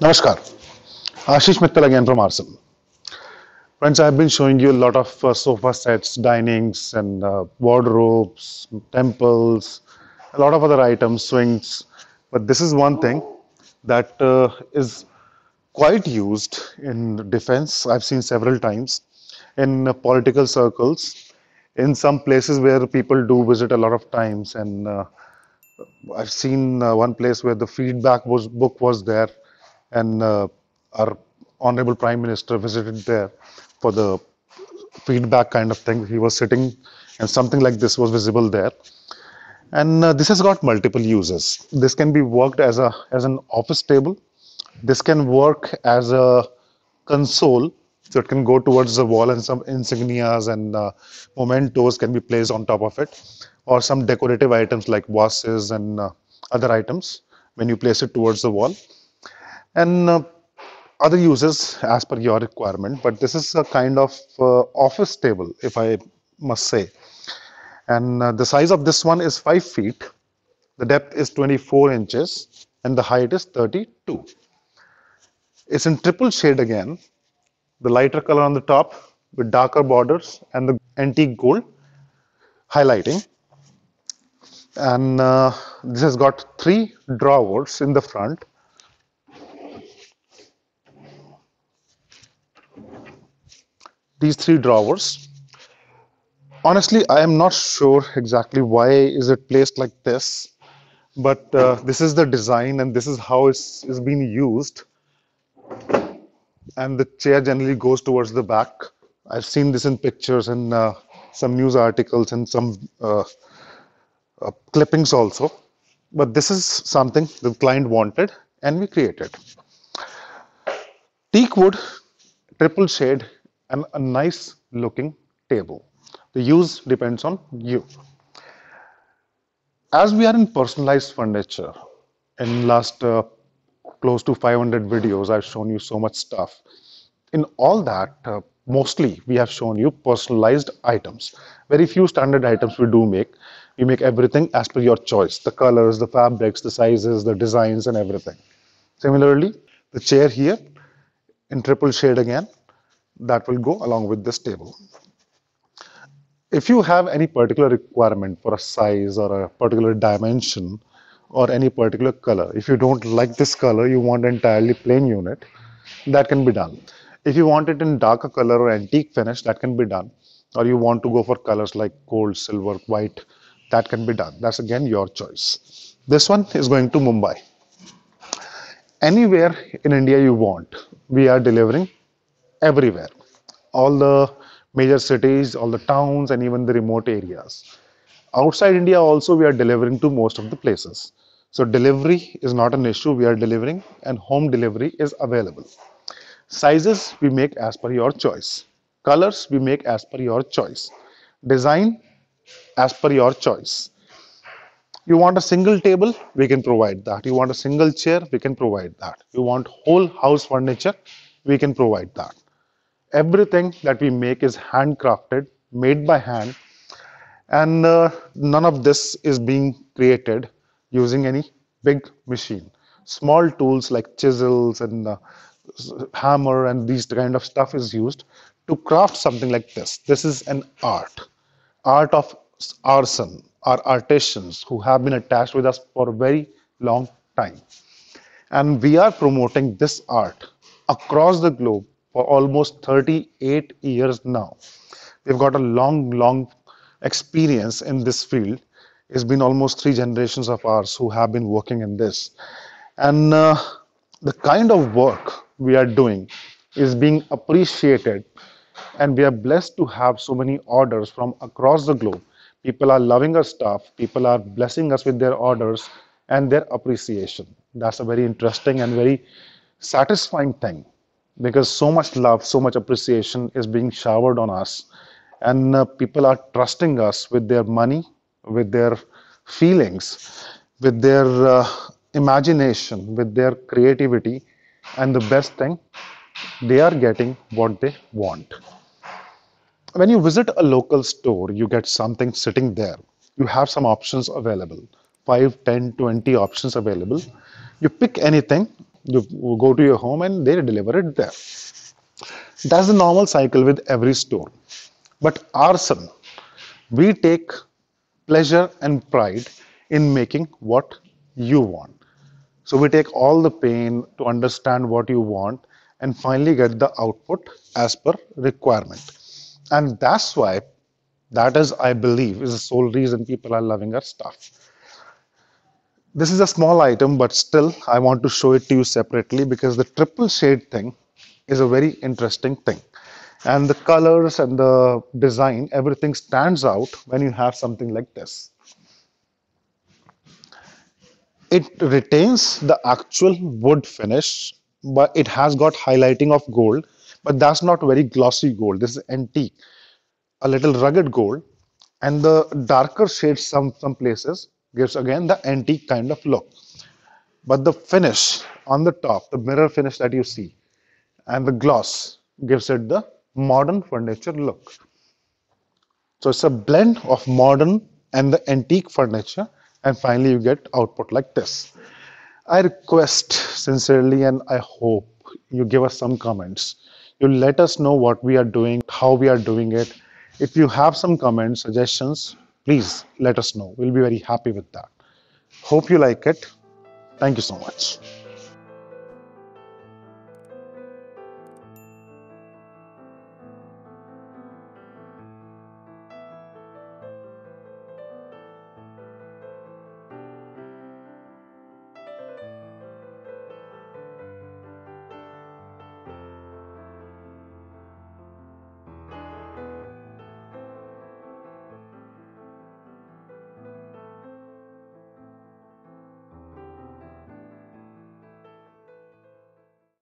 Namaskar, Ashish Mittal again from Arsenal, Friends, I have been showing you a lot of uh, sofa sets, dinings and uh, wardrobes, temples, a lot of other items, swings. But this is one thing that uh, is quite used in defense. I've seen several times in uh, political circles, in some places where people do visit a lot of times. And uh, I've seen uh, one place where the feedback was book was there and uh, our honorable prime minister visited there for the feedback kind of thing. He was sitting and something like this was visible there. And uh, this has got multiple uses. This can be worked as, a, as an office table. This can work as a console. So it can go towards the wall and some insignias and uh, mementos can be placed on top of it. Or some decorative items like vases and uh, other items when you place it towards the wall and uh, other uses as per your requirement but this is a kind of uh, office table if i must say and uh, the size of this one is 5 feet the depth is 24 inches and the height is 32 it's in triple shade again the lighter color on the top with darker borders and the antique gold highlighting and uh, this has got three drawers in the front these three drawers. Honestly, I am not sure exactly why is it placed like this, but uh, this is the design and this is how it's, it's being used. And the chair generally goes towards the back. I've seen this in pictures and uh, some news articles and some uh, uh clippings also. But this is something the client wanted and we created. Teak wood, triple shade and a nice looking table. The use depends on you. As we are in personalized furniture, in last uh, close to 500 videos, I've shown you so much stuff. In all that, uh, mostly we have shown you personalized items. Very few standard items we do make. We make everything as per your choice, the colors, the fabrics, the sizes, the designs and everything. Similarly, the chair here in triple shade again, that will go along with this table. If you have any particular requirement for a size or a particular dimension or any particular color, if you don't like this color, you want entirely plain unit, that can be done. If you want it in darker color or antique finish, that can be done. Or you want to go for colors like gold, silver, white, that can be done. That's again your choice. This one is going to Mumbai. Anywhere in India you want, we are delivering everywhere all the major cities all the towns and even the remote areas outside india also we are delivering to most of the places so delivery is not an issue we are delivering and home delivery is available sizes we make as per your choice colors we make as per your choice design as per your choice you want a single table we can provide that you want a single chair we can provide that you want whole house furniture we can provide that everything that we make is handcrafted, made by hand, and uh, none of this is being created using any big machine. Small tools like chisels and uh, hammer and these kind of stuff is used to craft something like this. This is an art, art of arson, our artisans who have been attached with us for a very long time. And we are promoting this art across the globe for almost 38 years now. We've got a long, long experience in this field. It's been almost three generations of ours who have been working in this. And uh, the kind of work we are doing is being appreciated. And we are blessed to have so many orders from across the globe. People are loving our stuff, people are blessing us with their orders and their appreciation. That's a very interesting and very satisfying thing because so much love, so much appreciation is being showered on us. And uh, people are trusting us with their money, with their feelings, with their uh, imagination, with their creativity. And the best thing, they are getting what they want. When you visit a local store, you get something sitting there. You have some options available 5, 10, 20 options available. You pick anything you go to your home and they deliver it there. That's the normal cycle with every store. But arson, we take pleasure and pride in making what you want. So we take all the pain to understand what you want and finally get the output as per requirement. And that's why that is, I believe, is the sole reason people are loving our stuff. This is a small item, but still I want to show it to you separately because the triple shade thing is a very interesting thing. And the colors and the design, everything stands out when you have something like this. It retains the actual wood finish, but it has got highlighting of gold, but that's not very glossy gold. This is antique, a little rugged gold, and the darker shades some some places gives again the antique kind of look but the finish on the top the mirror finish that you see and the gloss gives it the modern furniture look so it's a blend of modern and the antique furniture and finally you get output like this i request sincerely and i hope you give us some comments you let us know what we are doing how we are doing it if you have some comments suggestions please let us know. We'll be very happy with that. Hope you like it. Thank you so much.